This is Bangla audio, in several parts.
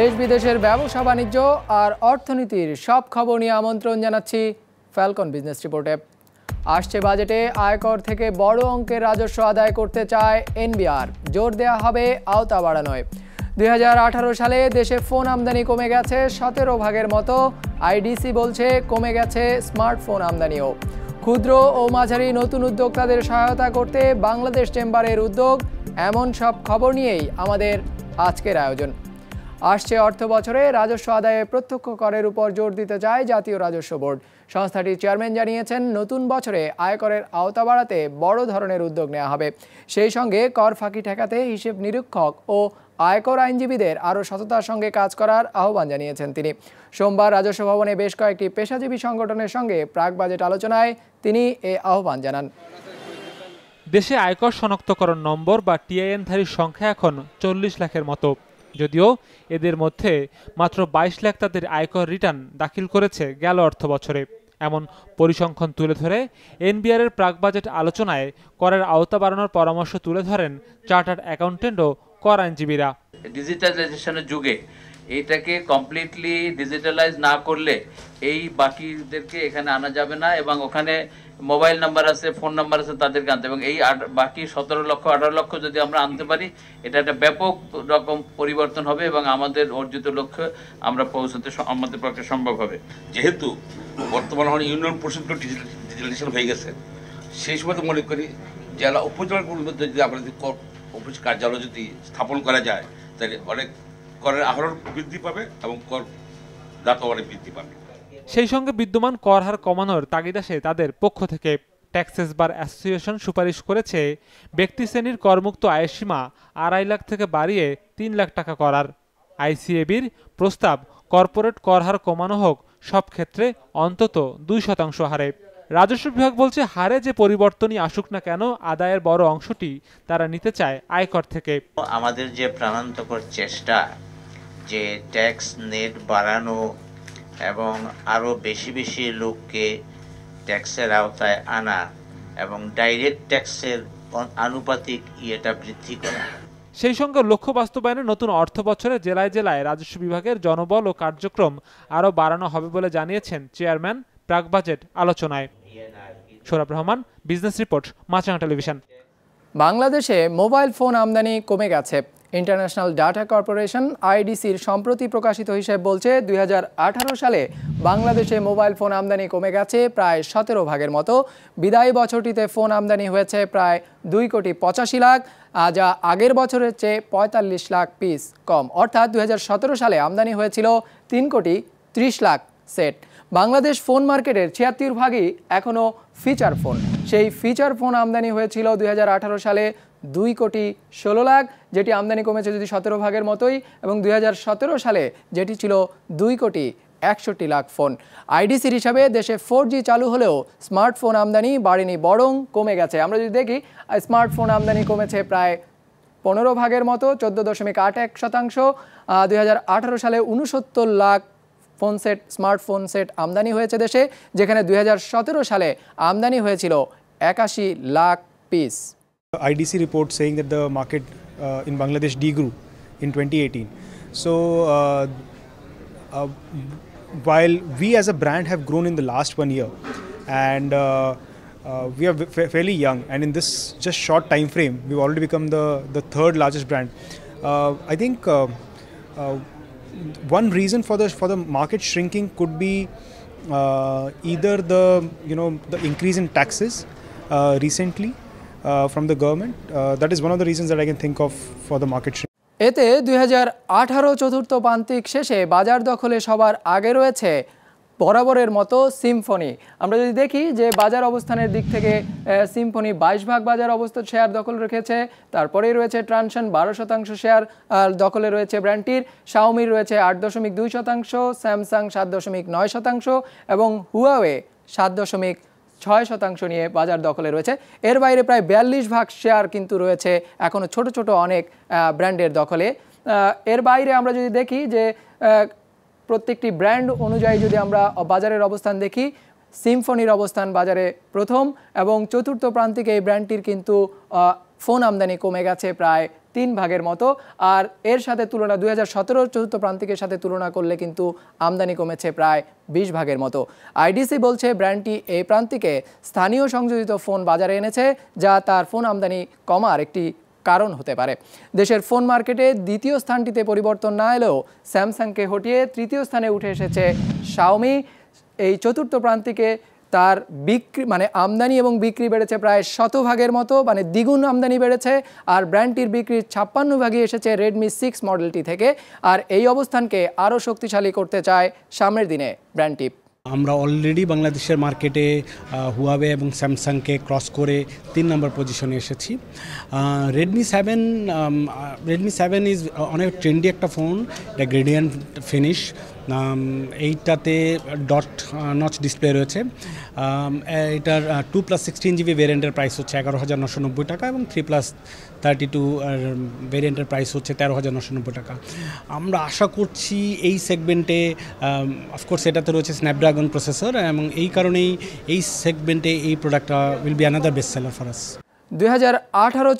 দেশ বিদেশের ব্যবসা বাণিজ্য আর অর্থনীতির সব খবর নিয়ে আমন্ত্রণ জানাচ্ছি ফ্যালকন বিজনেস রিপোর্টে আসছে বাজেটে আয়কর থেকে বড় অঙ্কের রাজস্ব আদায় করতে চায় এনবিআর জোর দেয়া হবে আওতা বাড়ানোয় দুই সালে দেশে ফোন আমদানি কমে গেছে সতেরো ভাগের মতো আইডিসি বলছে কমে গেছে স্মার্টফোন আমদানিও ক্ষুদ্র ও মাঝারি নতুন উদ্যোক্তাদের সহায়তা করতে বাংলাদেশ চেম্বারের উদ্যোগ এমন সব খবর নিয়েই আমাদের আজকের আয়োজন আসছে অর্থ বছরে রাজস্ব আদায়ে প্রত্যক্ষ করের উপর জোর দিতে চায় জাতীয় রাজস্ব বোর্ড সংস্থাটির চেয়ারম্যান জানিয়েছেন নতুন বছরে আয়করের আওতা বাড়াতে বড় ধরনের উদ্যোগ নেওয়া হবে সেই সঙ্গে কর ফাঁকি ঠেকাতে হিসেব নিরীক্ষক ও আয়কর আইনজীবীদের আরও সততার সঙ্গে কাজ করার আহ্বান জানিয়েছেন তিনি সোমবার রাজস্ব ভবনে বেশ কয়েকটি পেশাজীবী সংগঠনের সঙ্গে প্রাক বাজেট আলোচনায় তিনি এ আহ্বান জানান দেশে আয়কর শনাক্তকরণ নম্বর বা টিআইএনধারীর সংখ্যা এখন চল্লিশ লাখের মতো যদিও এদের মধ্যে মাত্র বাইশ লাখ তাদের আয়কর রিটার্ন দাখিল করেছে গেল অর্থ বছরে এমন পরিসংখ্যান তুলে ধরে এনবিআর এর প্রাক বাজেট আলোচনায় করের আওতা বাড়ানোর পরামর্শ তুলে ধরেন চার্টার্ড অ্যাকাউন্টেন্ট ও কর আইনজীবীরা ডিজিটালাইজেশনের যুগে এইটাকে কমপ্লিটলি ডিজিটালাইজ না করলে এই বাকিদেরকে এখানে আনা যাবে না এবং ওখানে মোবাইল নাম্বার আছে ফোন নাম্বার আছে তাদেরকে আনতে এবং এই বাকি সতেরো লক্ষ আঠারো লক্ষ যদি আমরা আনতে পারি এটা একটা ব্যাপক রকম পরিবর্তন হবে এবং আমাদের অর্জিত লক্ষ্য আমরা পৌঁছতে আমাদের পক্ষে সম্ভব হবে যেহেতু বর্তমানে আমার ইউনিয়ন পরিষদগুলো ডিজিটালাইজেশন হয়ে গেছে সেই সময় তো মনে করি জেলা উপজেলাগুলোর মধ্যে যদি আমরা যদি অফিস কার্যালয় যদি স্থাপন করা যায় তাহলে অনেক করের আহরণ বৃদ্ধি পাবে এবং কর দাতবারে বৃদ্ধি পাবে সেই সঙ্গে বিদ্যমান কর হার কমানোর তাগিদ আসে তাদের পক্ষ থেকে ট্যাক্সেস বার অ্যাসোসিয়েশন সুপারিশ করেছে ব্যক্তি শ্রেণীর করমুক্ত আয়ের সীমা আড়াই লাখ থেকে বাড়িয়ে তিন লাখ টাকা করার আইসিএবির প্রস্তাব কর্পোরেট কর হার কমানো হোক সব ক্ষেত্রে অন্তত দুই শতাংশ হারে রাজস্ব বিভাগ বলছে হারে যে পরিবর্তনই আসুক না কেন আদায়ের বড় অংশটি তারা নিতে চায় আয়কর থেকে আমাদের যে প্রাণান্তকর চেষ্টা যে ট্যাক্স নেট বাড়ানো এবং আরও বেশি বেশি লোককে ট্যাক্সের আওতায় আনা এবং ডাইরেক্ট ট্যাক্সের আনুপাতিক ইয়েটা বৃদ্ধি করা সেই সঙ্গে লক্ষ্য বাস্তবায়নে নতুন অর্থ বছরে জেলায় জেলায় রাজস্ব বিভাগের জনবল ও কার্যক্রম আরও বাড়ানো হবে বলে জানিয়েছেন চেয়ারম্যান প্রাক বাজেট আলোচনায় Sorab Rahman business report Maasranga television বাংলাদেশে মোবাইল ফোন আমদানি কমে গেছে ইন্টারন্যাশনাল ডাটা কর্পোরেশন আইডিসির সম্প্রতি প্রকাশিত হিসেব বলছে দুই সালে বাংলাদেশে মোবাইল ফোন আমদানি কমে গেছে প্রায় সতেরো ভাগের মতো বিদায়ী বছরটিতে ফোন আমদানি হয়েছে প্রায় দুই কোটি পঁচাশি লাখ যা আগের বছরের চেয়ে পঁয়তাল্লিশ লাখ পিস কম অর্থাৎ দুই সালে আমদানি হয়েছিল তিন কোটি ত্রিশ লাখ সেট বাংলাদেশ ফোন মার্কেটের ছিয়াত্তর ভাগই এখনও ফিচার ফোন সেই ফিচার ফোন আমদানি হয়েছিল দুই সালে দুই কোটি ষোলো লাখ যেটি আমদানি কমেছে যদি সতেরো ভাগের মতোই এবং দুই সালে যেটি ছিল দুই কোটি একষট্টি লাখ ফোন আইডিসির হিসাবে দেশে ফোর চালু হলেও স্মার্টফোন আমদানি বাড়েনি বরং কমে গেছে আমরা যদি দেখি স্মার্টফোন আমদানি কমেছে প্রায় পনেরো ভাগের মতো চোদ্দো দশমিক আট এক শতাংশ দুই সালে উনসত্তর lakh phone set smartphone set আমদানি হয়েছে দেশে যেখানে দুই সালে আমদানি হয়েছিল একাশি lakh piece The IDC report saying that the market uh, in Bangladesh degrew in 2018. So uh, uh, while we as a brand have grown in the last one year and uh, uh, we are fa fairly young and in this just short time frame we've already become the, the third largest brand. Uh, I think one reason for the, for the market shrinking could be either the you know the increase in taxes recently Uh, from the government. Uh, that is one of the reasons that I can think of for the market share. এতে দুই চতুর্থ প্রান্তিক শেষে বাজার দখলে সবার আগে রয়েছে বরাবরের মতো সিম্ফনি আমরা যদি দেখি যে বাজার অবস্থানের দিক থেকে সিম্ফনি বাইশ ভাগ বাজার অবস্থা শেয়ার দখল রেখেছে তারপরেই রয়েছে ট্রানশন বারো শতাংশ শেয়ার দখলে রয়েছে ব্র্যান্ডটির শাওমির রয়েছে আট দশমিক দুই শতাংশ স্যামসাং সাত দশমিক নয় শতাংশ এবং হুয়াওয়ে সাত দশমিক ছয় শতাংশ নিয়ে বাজার দখলে রয়েছে এর বাইরে প্রায় বিয়াল্লিশ ভাগ শেয়ার কিন্তু রয়েছে এখনও ছোট ছোট অনেক ব্র্যান্ডের দখলে এর বাইরে আমরা যদি দেখি যে প্রত্যেকটি ব্র্যান্ড অনুযায়ী যদি আমরা বাজারের অবস্থান দেখি সিম্ফনির অবস্থান বাজারে প্রথম এবং চতুর্থ প্রান্তিকে এই ব্র্যান্ডটির কিন্তু ফোন আমদানি কমে গেছে প্রায় তিন ভাগের মতো আর এর সাথে তুলনা দুই হাজার সতেরো চতুর্থ প্রান্তিকের সাথে তুলনা করলে কিন্তু আমদানি কমেছে প্রায় বিশ ভাগের মতো আইডিসি বলছে ব্র্যান্ডটি এই প্রান্তিকে স্থানীয় সংযোজিত ফোন বাজারে এনেছে যা তার ফোন আমদানি কমার একটি কারণ হতে পারে দেশের ফোন মার্কেটে দ্বিতীয় স্থানটিতে পরিবর্তন না এলেও স্যামসাংকে হটিয়ে তৃতীয় স্থানে উঠে এসেছে শাওমি এই চতুর্থ প্রান্তিকে তার বিক্রি মানে আমদানি এবং বিক্রি বেড়েছে প্রায় শতভাগের মতো মানে দ্বিগুণ আমদানি বেড়েছে আর ব্র্যান্ডটির বিক্রির ছাপ্পান্ন ভাগই এসেছে রেডমি সিক্স মডেলটি থেকে আর এই অবস্থানকে আরও শক্তিশালী করতে চায় সামনের দিনে ব্র্যান্ডটি আমরা অলরেডি বাংলাদেশের মার্কেটে হুয়াবে এবং স্যামসাংকে ক্রস করে তিন নম্বর পজিশনে এসেছি Redmi seven Redmi seven is অনেক ট্রেন্ডি একটা ফোন এটা গ্রেডিয়ান্ট ফিনিশ এইটাতে ডট নচ ডিসপ্লে রয়েছে এটার টু প্লাস সিক্সটিন জিবি ভেরিয়েন্টের প্রাইস হচ্ছে এগারো হাজার নশো নব্বই টাকা এবং থ্রি প্লাস থার্টি টু ভেরিয়েন্টের প্রাইস হচ্ছে তেরো হাজার নশো নব্বই টাকা আমরা আশা করছি এই সেগমেন্টে অফকোর্স এটাতে রয়েছে স্ন্যাপড্রাগন প্রসেসর এবং এই কারণেই এই সেগমেন্টে এই প্রোডাক্টটা will be another best seller for us দুই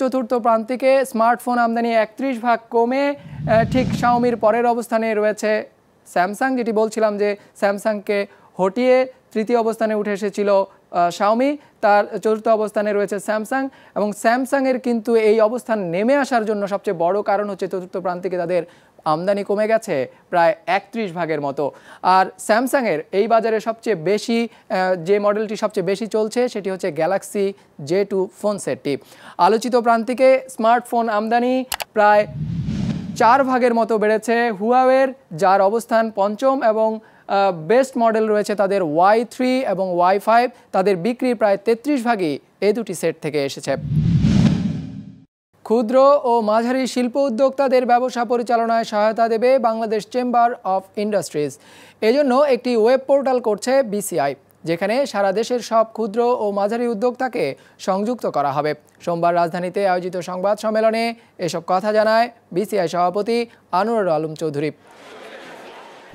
চতুর্থ প্রান্তিকে স্মার্টফোন আমদানি একত্রিশ ভাগ কমে ঠিক শাওমির পরের অবস্থানে রয়েছে স্যামসাং যেটি বলছিলাম যে স্যামসাংকে হটিয়ে তৃতীয় অবস্থানে উঠে এসেছিল শাওমি তার চতুর্থ অবস্থানে রয়েছে স্যামসাং এবং স্যামসাংয়ের কিন্তু এই অবস্থান নেমে আসার জন্য সবচেয়ে বড় কারণ হচ্ছে চতুর্থ প্রান্তিকে তাদের আমদানি কমে গেছে প্রায় একত্রিশ ভাগের মতো আর স্যামসাংয়ের এই বাজারে সবচেয়ে বেশি যে মডেলটি সবচেয়ে বেশি চলছে সেটি হচ্ছে গ্যালাক্সি জে টু ফোন সেটটি আলোচিত প্রান্তিকে স্মার্টফোন আমদানি প্রায় চার ভাগের মতো বেড়েছে হুয়াওয়ের যার অবস্থান পঞ্চম এবং বেস্ট মডেল রয়েছে তাদের ওয়াই থ্রি এবং ওয়াই ফাইভ তাদের বিক্রি প্রায় তেত্রিশ ভাগই এই দুটি সেট থেকে এসেছে ক্ষুদ্র ও মাঝারি শিল্প উদ্যোক্তাদের ব্যবসা পরিচালনায় সহায়তা দেবে বাংলাদেশ চেম্বার অফ ইন্ডাস্ট্রিজ এজন্য একটি ওয়েব পোর্টাল করছে বিসিআই যেখানে সারা দেশের সব ক্ষুদ্র ও মাঝারি উদ্যোক্তাকে সংযুক্ত করা হবে সোমবার রাজধানীতে আয়োজিত সংবাদ সম্মেলনে এসব কথা জানায় বিসিআই সভাপতি আনোয়ার আলম চৌধুরী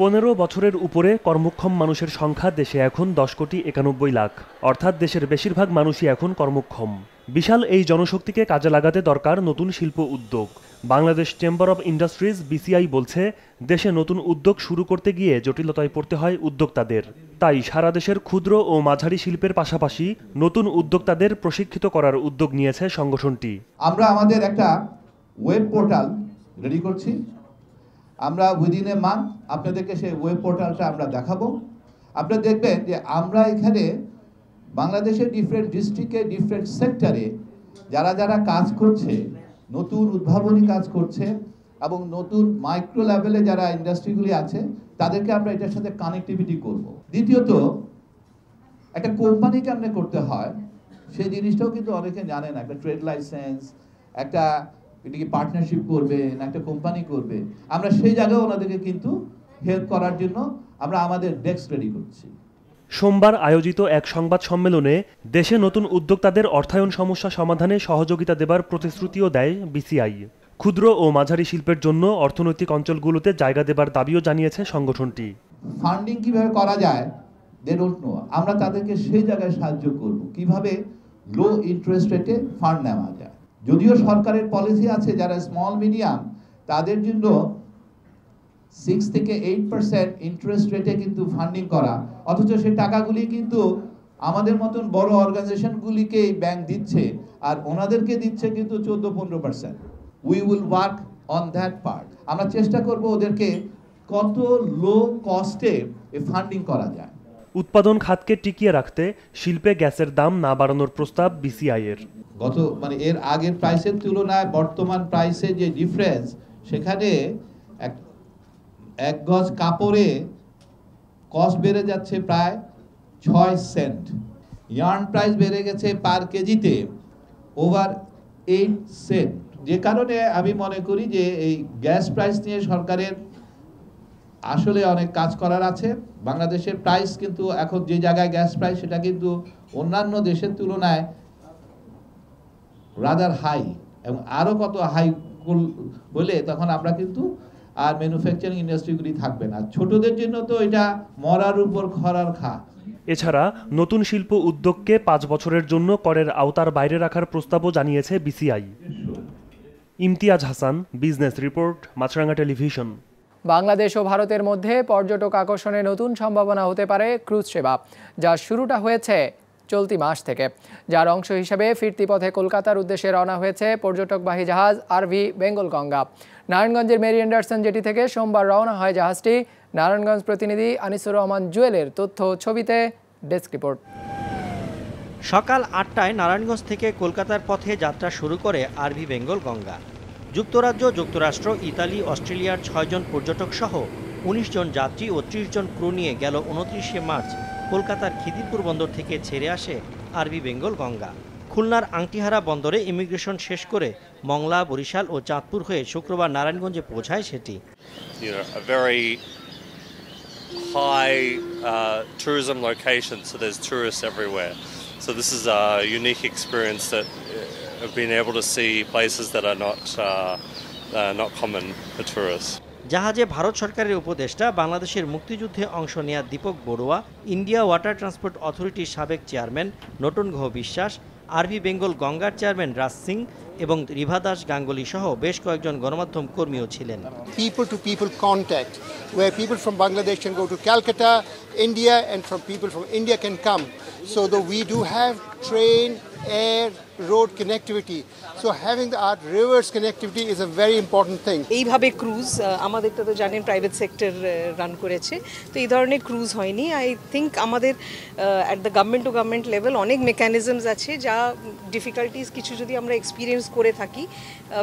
পনেরো বছরের উপরে কর্মক্ষম মানুষের সংখ্যা দেশে এখন দশ কোটি একানব্বই লাখ অর্থাৎ দেশের বেশিরভাগ মানুষই এখন কর্মক্ষম বিশাল এই জনশক্তিকে কাজে লাগাতে দরকার নতুন শিল্প উদ্যোগ Bangladesh chamber of industries BCI বলছে দেশে নতুন উদ্যোগ শুরু করতে গিয়ে জটিলতায় পড়তে হয় উদ্যোক্তাদের তাই সারা দেশের ক্ষুদ্র ও মাঝারি শিল্পের পাশাপাশি নতুন উদ্যোক্তাদের প্রশিক্ষিত করার উদ্যোগ নিয়েছে সংগঠনটি আমরা আমাদের একটা ওয়েব পোর্টাল রেডি করছি আমরা উইদিন এ মান্থ আপনাদেরকে সেই ওয়েব পোর্টালটা আমরা দেখাবো আপনারা দেখবেন যে আমরা এখানে বাংলাদেশের ডিফারেন্ট ডিস্ট্রিক্টে ডিফারেন্ট সেক্টরে যারা যারা কাজ করছে নতুন উদ্ভাবনী কাজ করছে এবং নতুন মাইক্রো লেভেলে যারা ইন্ডাস্ট্রিগুলি আছে তাদেরকে আমরা এটার সাথে কানেক্টিভিটি করব। দ্বিতীয়ত একটা কোম্পানি কেমনে করতে হয় সেই জিনিসটাও কিন্তু অনেকে জানে না একটা ট্রেড লাইসেন্স একটা কি পার্টনারশিপ করবে না একটা কোম্পানি করবে আমরা সেই জায়গায় ওনাদেরকে কিন্তু হেল্প করার জন্য আমরা আমাদের ডেস্ক রেডি করছি সোমবার আয়োজিত এক সংবাদ সম্মেলনে দেশে নতুন উদ্যোক্তাদের অর্থায়ন সমস্যা সমাধানে সহযোগিতা দেবার প্রতিশ্রুতিও দেয় বিসিআই ক্ষুদ্র ও মাঝারি শিল্পের জন্য অর্থনৈতিক অঞ্চলগুলোতে জায়গা দেবার দাবিও জানিয়েছে সংগঠনটি ফান্ডিং কিভাবে করা যায় দে ডোন্ট নো আমরা তাদেরকে সেই জায়গায় সাহায্য করব কিভাবে লো ইন্টারেস্ট রেটে ফান্ড নেওয়া যায় যদিও সরকারের পলিসি আছে যারা স্মল মিডিয়াম তাদের জন্য সিক্স থেকে এইট পার্সেন্ট ইন্টারেস্ট রেটে কিন্তু ফান্ডিং করা অথচ সেই টাকাগুলি কিন্তু আমাদের মতন বড় অর্গানাইজেশনগুলিকেই ব্যাংক দিচ্ছে আর ওনাদেরকে দিচ্ছে কিন্তু চোদ্দো পনেরো percent we will work on that part আমরা চেষ্টা করব ওদেরকে কত লো কস্টে ফান্ডিং করা যায় উৎপাদন খাতকে টিকিয়ে রাখতে শিল্পে গ্যাসের দাম না বাড়ানোর প্রস্তাব বিসিআইয়ের গত মানে এর আগের প্রাইসের তুলনায় বর্তমান প্রাইসে যে ডিফারেন্স সেখানে এক এক গজ কাপড়ে কস্ট বেড়ে যাচ্ছে প্রায় ছয় সেন্ট ইয়ার্ন প্রাইস বেড়ে গেছে পার কেজিতে ওভার এইট সেন্ট যে কারণে আমি মনে করি যে এই গ্যাস প্রাইস নিয়ে সরকারের আসলে অনেক কাজ করার আছে বাংলাদেশের প্রাইস কিন্তু এখন যে জায়গায় গ্যাস প্রাইস সেটা কিন্তু অন্যান্য দেশের তুলনায় রাদার হাই এবং আরও কত হাই বলে তখন আমরা কিন্তু আর ম্যানুফ্যাকচারিং ইন্ডাস্ট্রিগুলি থাকবে না ছোটদের জন্য তো এটা মরার উপর খরার খা এছাড়া নতুন শিল্প উদ্যোগকে পাঁচ বছরের জন্য করের আওতার বাইরে রাখার প্রস্তাবও জানিয়েছে BCI Imtiaz Hasan business report Maasranga television Bangladesh ও ভারতের মধ্যে পর্যটক আকর্ষণে নতুন সম্ভাবনা হতে পারে ক্রুজ সেবা যার শুরুটা হয়েছে চলতি মাস থেকে যার অংশ হিসেবে ফিরতি পথে কলকাতার উদ্দেশ্যে রওনা হয়েছে পর্যটকবাহী জাহাজ আরভি বেঙ্গল গঙ্গা নারায়ণগঞ্জের মেরি অ্যান্ডারসন যেটি থেকে সোমবার রওনা হয় জাহাজটি নারায়ণগঞ্জ প্রতিনিধি আনিসুর রহমান জুয়েলের তথ্য ছবিতে ডেস্ক রিপোর্ট সকাল আটটায় নারায়ণগঞ্জ থেকে কলকাতার পথে যাত্রা শুরু করে আরভি বেঙ্গল গঙ্গা যুক্তরাজ্য যুক্তরাষ্ট্র ইতালি অস্ট্রেলিয়ার ছয়জন পর্যটক সহ উনিশ জন যাত্রী ও ত্রিশ জন ক্রু নিয়ে গেল উনত্রিশে মার্চ কলকাতার খিদিরপুর বন্দর থেকে ছেড়ে আসে আরবি বেঙ্গল গঙ্গা খুলনার আংটিহারা বন্দরে ইমিগ্রেশন শেষ করে মংলা বরিশাল ও চাঁদপুর হয়ে শুক্রবার নারায়ণগঞ্জে পৌঁছায় সেটি high uh, tourism location so there's tourists everywhere so this is a unique experience that of being able to see places that are not, uh, uh, not common for tourists. জাহাজে ভারত সরকারের উপদেষ্টা বাংলাদেশের মুক্তিযুদ্ধে অংশ নেয়া Dipak Barua India water transport অথরিটির সাবেক চেয়ারম্যান নটন গহ বিশ্বাস আরবি বেঙ্গল গঙ্গার চেয়ারম্যান রাজ সিং এবং রিভা দাস গাঙ্গুলি সহ বেশ কয়েকজন গণমাধ্যম কর্মীও ছিলেন people to people contact way people from Bangladesh can go to Calcutta India and from people from India can come so the we do have train air, road connectivity. So having the our rivers connectivity is a very important thing. এইভাবে ক্রুজ আমাদের তো জানেন প্রাইভেট সেক্টর রান করেছে তো এই ধরনের ক্রুজ হয়নি আই থিঙ্ক আমাদের at the government to government level অনেক মেকানিজমস আছে যা ডিফিকাল্টিস কিছু যদি আমরা এক্সপিরিয়েন্স করে থাকি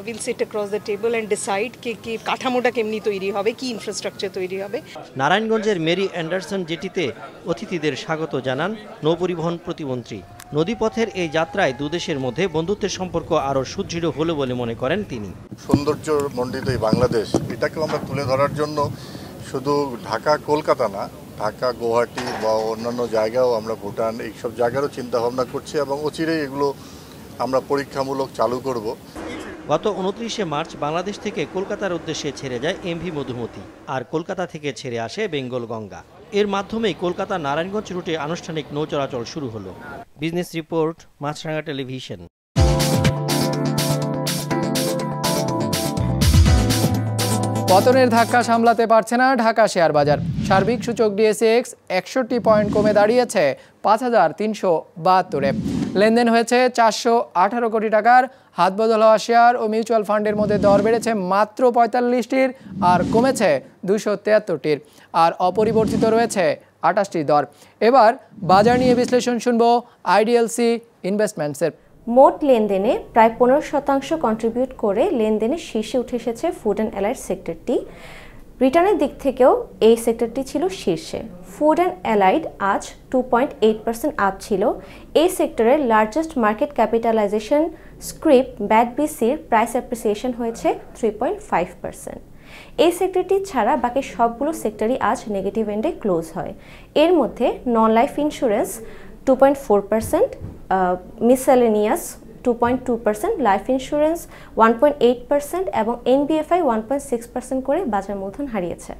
will sit across the table and decide কে কে কাঠামোটা কেমনি তৈরি হবে কি ইনফ্রাস্ট্রাকচার তৈরি হবে নারায়ণগঞ্জের মেরি অ্যান্ডারসন জেটিতে অতিথিদের স্বাগত জানান নৌপরিবহন প্রতিমন্ত্রী নদীপথের এই যাত্রায় দুদেশের মধ্যে বন্ধুত্বের সম্পর্ক আরও সুদৃঢ় হলো বলে মনে করেন তিনি সৌন্দর্য মণ্ডিত এই বাংলাদেশ এটাকে আমরা তুলে ধরার জন্য শুধু ঢাকা কলকাতা না ঢাকা গুয়াহাটি বা অন্যান্য জায়গাও আমরা ভুটান এইসব জায়গারও চিন্তাভাবনা করছি এবং অচিরেই এগুলো আমরা পরীক্ষামূলক চালু করব গত উনত্রিশে মার্চ বাংলাদেশ থেকে কলকাতার উদ্দেশ্যে ছেড়ে যায় এমভি মধুমতি আর কলকাতা থেকে ছেড়ে আসে বেঙ্গল গঙ্গা এর মাধ্যমেই কলকাতা নারায়ণগঞ্জ রুটে আনুষ্ঠানিক নৌ চলাচল শুরু হলো বিজনেস রিপোর্ট মাছরাঙ্গা টেলিভিশন পতনের ধাক্কা সামলাতে পারছে না ঢাকা শেয়ার বাজার সার্বিক সূচক ডিএসএক্স একষট্টি পয়েন্ট কমে দাঁড়িয়েছে পাঁচ হাজার তিনশো বাহাত্তরে লেনদেন হয়েছে চারশো আঠারো কোটি টাকার হাত বদল হওয়া শেয়ার ও মিউচুয়াল ফান্ডের মধ্যে দর বেড়েছে মাত্র পঁয়তাল্লিশটির আর কমেছে দুশো তেয়াত্তরটির আর অপরিবর্তিত রয়েছে আটাশটি দর এবার বাজার নিয়ে বিশ্লেষণ শুনবো আইডিএলসি ইনভেস্টমেন্টসের মোট লেনদেনে প্রায় পনেরো শতাংশ কন্ট্রিবিউট করে লেনদেনে শীর্ষে উঠে এসেছে ফুড অ্যান্ড অ্যালাইড সেক্টরটি রিটার্নের দিক থেকেও এই সেক্টরটি ছিল শীর্ষে ফুড অ্যান্ড অ্যালাইড আজ two point eight percent up ছিল এই সেক্টরের largest market capitalization scrip BAT বিসির প্রাইস অ্যাপ্রিসিয়েশন হয়েছে থ্রি পয়েন্ট ফাইভ পার্সেন্ট এই সেক্টরটি ছাড়া বাকি সবগুলো সেক্টরই আজ নেগেটিভ এন্ডে ক্লোজ হয় এর মধ্যে non life insurance two point four percent miscellaneous percent life insurance percent এবং এনবিএফআই পার্সেন্ট করে বাজার মূলধন হারিয়েছে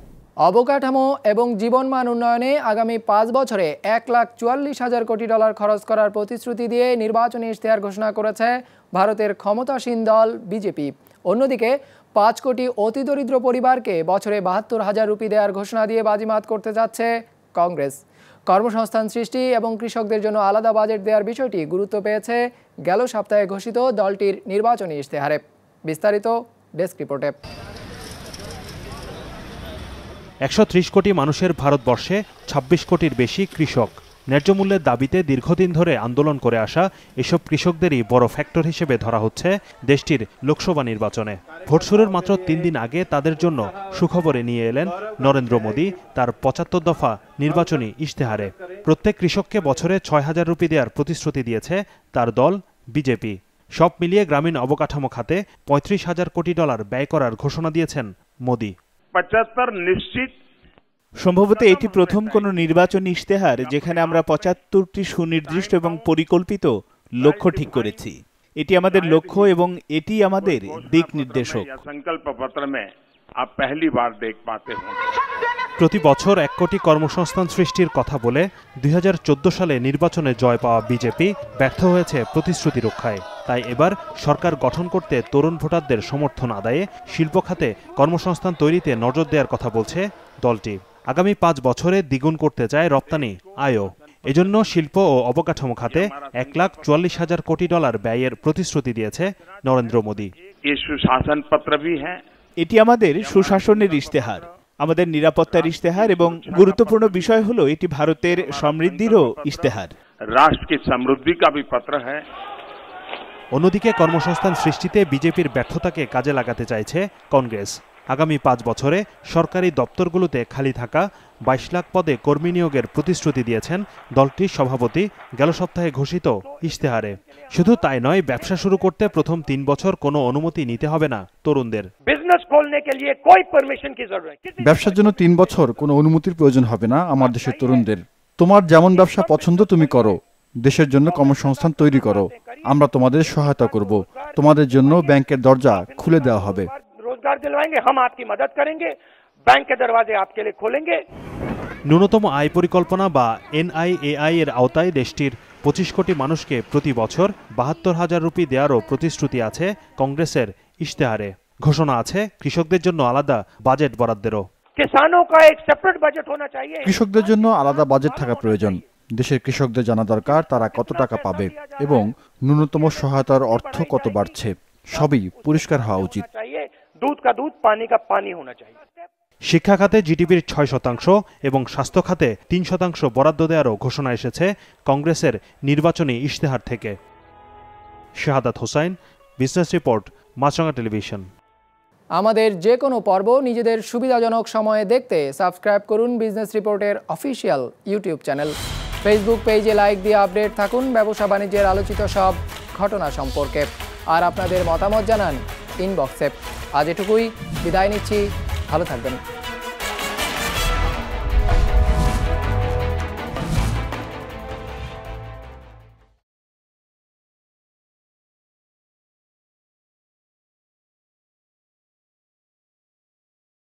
অবকাঠামো এবং জীবনমান উন্নয়নে আগামী পাঁচ বছরে এক লাখ চুয়াল্লিশ হাজার কোটি ডলার খরচ করার প্রতিশ্রুতি দিয়ে নির্বাচনী ইশতেহার ঘোষণা করেছে ভারতের ক্ষমতাসীন দল বিজেপি অন্যদিকে পাঁচ কোটি অতি দরিদ্র পরিবারকে বছরে বাহাত্তর হাজার রুপি দেওয়ার ঘোষণা দিয়ে বাজিমাত করতে যাচ্ছে কংগ্রেস কর্মসংস্থান সৃষ্টি এবং কৃষকদের জন্য আলাদা বাজেট দেওয়ার বিষয়টি গুরুত্ব পেয়েছে গেল সপ্তাহে ঘোষিত দলটির নির্বাচনী ইশতেহারে বিস্তারিত ডেস্ক রিপোর্টে একশো কোটি মানুষের ভারতবর্ষে ২৬ কোটির বেশি কৃষক ন্যায্য মূল্যের দাবিতে দীর্ঘদিন ধরে আন্দোলন করে আসা এসব কৃষকদেরই বড় ফ্যাক্টর হিসেবে ধরা হচ্ছে দেশটির লোকসভা নির্বাচনে ভোট শুরুর মাত্র তিন দিন আগে তাদের জন্য সুখবরে নিয়ে এলেন নরেন্দ্র মোদী তার পঁচাত্তর দফা নির্বাচনী ইশতেহারে প্রত্যেক কৃষককে বছরে ছয় হাজার রুপি দেওয়ার প্রতিশ্রুতি দিয়েছে তার দল বিজেপি সব মিলিয়ে গ্রামীণ অবকাঠামো খাতে পঁয়ত্রিশ হাজার কোটি ডলার ব্যয় করার ঘোষণা দিয়েছেন মোদী পঁচাত্তর নিশ্চিত সম্ভবত এটি প্রথম কোনো নির্বাচনী ইশতেহার যেখানে আমরা পঁচাত্তরটি সুনির্দিষ্ট এবং পরিকল্পিত লক্ষ্য ঠিক করেছি এটি আমাদের লক্ষ্য এবং এটি আমাদের দিক নির্দেশক প্রতি বছর এক কোটি কর্মসংস্থান সৃষ্টির কথা বলে দুই সালে নির্বাচনে জয় পাওয়া বিজেপি ব্যর্থ হয়েছে প্রতিশ্রুতি রক্ষায় তাই এবার সরকার গঠন করতে তরুণ ভোটারদের সমর্থন আদায়ে শিল্প খাতে কর্মসংস্থান তৈরিতে নজর দেওয়ার কথা বলছে দলটি আগামী পাঁচ বছরে দ্বিগুণ করতে চায় রপ্তানি আয়ও এজন্য শিল্প ও অবকাঠামো খাতে এক লাখ চুয়াল্লিশ হাজার কোটি ডলার ব্যয়ের প্রতিশ্রুতি দিয়েছে নরেন্দ্র মোদী হ্যাঁ। এটি আমাদের সুশাসনের ইশতেহার আমাদের নিরাপত্তার ইশতেহার এবং গুরুত্বপূর্ণ বিষয় হল এটি ভারতের সমৃদ্ধিরও ইশতেহার রাষ্ট্রকে সমৃদ্ধি কাবি পত্র হ্যাঁ অন্যদিকে কর্মসংস্থান সৃষ্টিতে বিজেপির ব্যর্থতাকে কাজে লাগাতে চাইছে কংগ্রেস আগামী পাঁচ বছরে সরকারি দপ্তরগুলোতে খালি থাকা বাইশ লাখ পদে কর্মী নিয়োগের প্রতিশ্রুতি দিয়েছেন দলটির সভাপতি গেল সপ্তাহে ঘোষিত ইশতেহারে শুধু তাই নয় ব্যবসা শুরু করতে প্রথম তিন বছর কোনো অনুমতি নিতে হবে না তরুণদের ব্যবসার জন্য তিন বছর কোনো অনুমতির প্রয়োজন হবে না আমার দেশের তরুণদের তোমার যেমন ব্যবসা পছন্দ তুমি করো দেশের জন্য কর্মসংস্থান তৈরি করো আমরা তোমাদের সহায়তা করব তোমাদের জন্য ব্যাংকের দরজা খুলে দেওয়া হবে रोजगार दिलवाएंगे हम आपकी मदद करेंगे बैंक के दरवाजे आपके लिए खोलेंगे ন্যূনতম আয় পরিকল্পনা বা এনআইএআই এর আওতায় দেশটির পঁচিশ কোটি মানুষকে প্রতি বছর বাহাত্তর হাজার রুপি দেওয়ারও প্রতিশ্রুতি আছে কংগ্রেসের ইশতেহারে ঘোষণা আছে কৃষকদের জন্য আলাদা বাজেট বরাদ্দেরও কৃষকদের জন্য আলাদা বাজেট থাকা প্রয়োজন দেশের কৃষকদের জানা দরকার তারা কত টাকা পাবে এবং ন্যূনতম সহায়তার অর্থ কত বাড়ছে সবই পরিষ্কার হওয়া উচিত দুধ কা দুধ পানি কা পানি হোনা চাই শিক্ষা খাতে জিডিপির ছয় শতাংশ এবং স্বাস্থ্য খাতে তিন শতাংশ বরাদ্দ দেওয়ারও ঘোষণা এসেছে কংগ্রেসের নির্বাচনী ইশতেহার থেকে Shahadat Hossain business report Maasranga television আমাদের যে কোনো পর্ব নিজেদের সুবিধাজনক সময়ে দেখতে সাবস্ক্রাইব করুন বিজনেস রিপোর্টের অফিসিয়াল ইউটিউব চ্যানেল ফেসবুক পেজে লাইক দিয়ে আপডেট থাকুন ব্যবসা বাণিজ্যের আলোচিত সব ঘটনা সম্পর্কে আর আপনাদের মতামত জানান ইনবক্সে আজ এটুকুই বিদায় নিচ্ছি ভালো থাকবেন